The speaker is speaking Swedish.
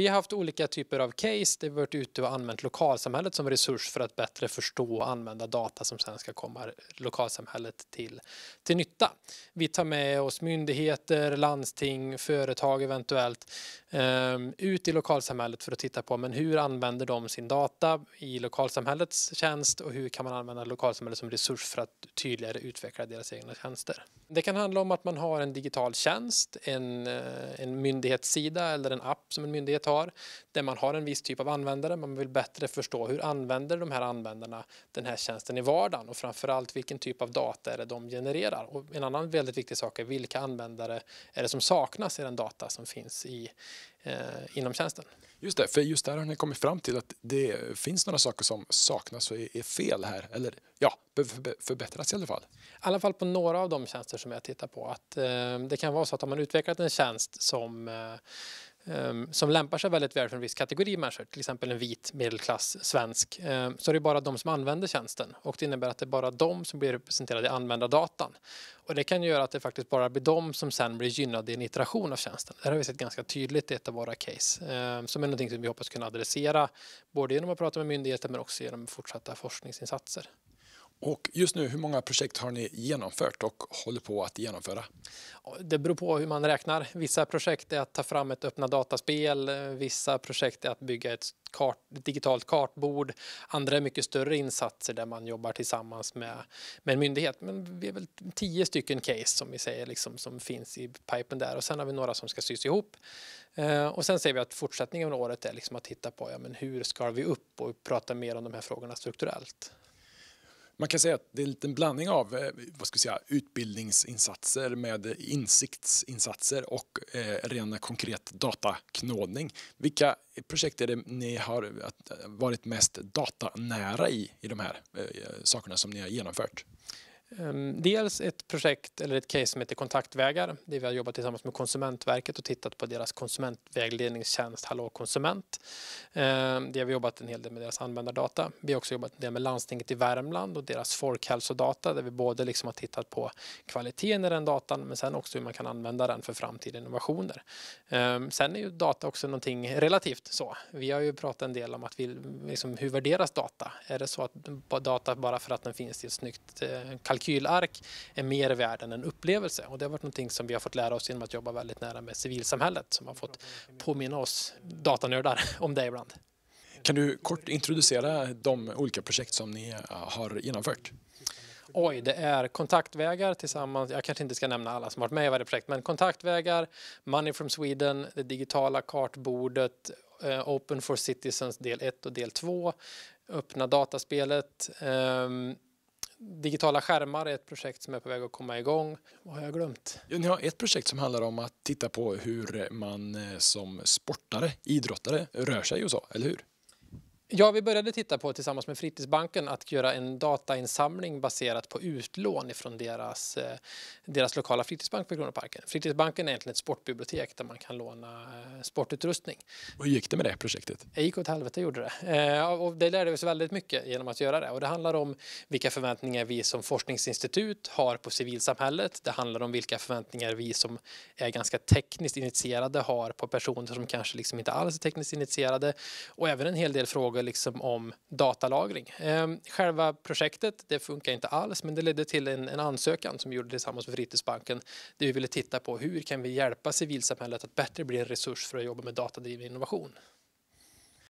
vi har haft olika typer av case där vi varit ute och använt lokalsamhället som resurs för att bättre förstå och använda data som sen ska komma lokalsamhället till, till nytta. Vi tar med oss myndigheter, landsting, företag eventuellt Ehm, ut i lokalsamhället för att titta på men hur använder de sin data i lokalsamhällets tjänst och hur kan man använda lokalsamhället som resurs för att tydligare utveckla deras egna tjänster. Det kan handla om att man har en digital tjänst, en, eh, en myndighetssida eller en app som en myndighet har där man har en viss typ av användare. Man vill bättre förstå hur använder de här användarna den här tjänsten i vardagen och framförallt vilken typ av data är det de genererar. Och en annan väldigt viktig sak är vilka användare är det som saknas i den data som finns i Eh, inom tjänsten. Just det, för just där har ni kommit fram till att det finns några saker som saknas och är fel här, eller ja, behöver förbättras i alla fall. I alla fall på några av de tjänster som jag tittar på. Att, eh, det kan vara så att om man utvecklat en tjänst som eh, Ehm, som lämpar sig väldigt väl för en viss kategori människor, till exempel en vit, medelklass, svensk, ehm, så är det bara de som använder tjänsten och det innebär att det är bara de som blir representerade i användardatan. Och det kan göra att det faktiskt bara blir de som sen blir gynnade i en iteration av tjänsten. Det har vi sett ganska tydligt i ett av våra case ehm, som är någonting som vi hoppas kunna adressera både genom att prata med myndigheter men också genom fortsatta forskningsinsatser. Och just nu, hur många projekt har ni genomfört och håller på att genomföra? Det beror på hur man räknar. Vissa projekt är att ta fram ett öppna dataspel, vissa projekt är att bygga ett, kart, ett digitalt kartbord, andra är mycket större insatser där man jobbar tillsammans med, med en myndighet. Men vi är väl tio stycken case som vi säger liksom, som finns i pipen där och sen har vi några som ska sys ihop. Eh, och sen ser vi att fortsättningen av året är liksom att titta på ja, men hur ska vi upp och prata mer om de här frågorna strukturellt man kan säga att det är en liten blandning av eh, vad ska vi säga, utbildningsinsatser med insiktsinsatser och eh, ren konkret dataknådning. Vilka projekt är det ni har eh, varit mest datanära i, i de här eh, sakerna som ni har genomfört? Ehm, dels ett projekt eller ett case som heter Kontaktvägar där vi har jobbat tillsammans med Konsumentverket och tittat på deras konsumentvägledningstjänst Hallå konsument. Ehm, där vi jobbat en hel del med deras användardata. Vi har också jobbat en del med landstinget i Värmland och deras folkhälsodata där vi både liksom har tittat på kvaliteten i den datan men sen också hur man kan använda den för framtida innovationer. Ehm, sen är ju data också någonting relativt så. Vi har ju pratat en del om att vi, liksom, hur värderas data? Är det så att data bara för att den finns i ett snyggt eh, kalkylark är mer värd än en upplevelse. Och det har varit någonting som vi har fått lära oss genom att jobba väldigt nära med civilsamhället som har fått påminna oss datanördar om det ibland. Kan du kort introducera de olika projekt som ni eh, har genomfört? Oj, det är kontaktvägar tillsammans. Jag kanske inte ska nämna alla som varit med i varje projekt, men kontaktvägar, Money from Sweden, det digitala kartbordet, eh, Open for Citizens del 1 och del 2, öppna dataspelet. Um, digitala skärmar är ett projekt som är på väg att komma igång. Vad har jag glömt? Ja, ni har ett projekt som handlar om att titta på hur man eh, som sportare, idrottare, rör sig och så, eller hur? Ja, vi började titta på tillsammans med Fritidsbanken att göra en datainsamling baserat på utlån från deras, eh, deras lokala fritidsbank på Kronoparken. Fritidsbanken är egentligen ett sportbibliotek där man kan låna eh, sportutrustning. Och hur gick det med det projektet? Det gick åt helvete gjorde det. Eh, och det lärde vi oss väldigt mycket genom att göra det. Och det handlar om vilka förväntningar vi som forskningsinstitut har på civilsamhället. Det handlar om vilka förväntningar vi som är ganska tekniskt initierade har på personer som kanske liksom inte alls är tekniskt initierade. Och även en hel del frågor frågor liksom om datalagring. Ehm, själva projektet det funkar inte alls men det ledde till en, en ansökan som vi gjorde tillsammans med Fritidsbanken där vi ville titta på hur kan vi hjälpa civilsamhället att bättre bli en resurs för att jobba med datadriven innovation.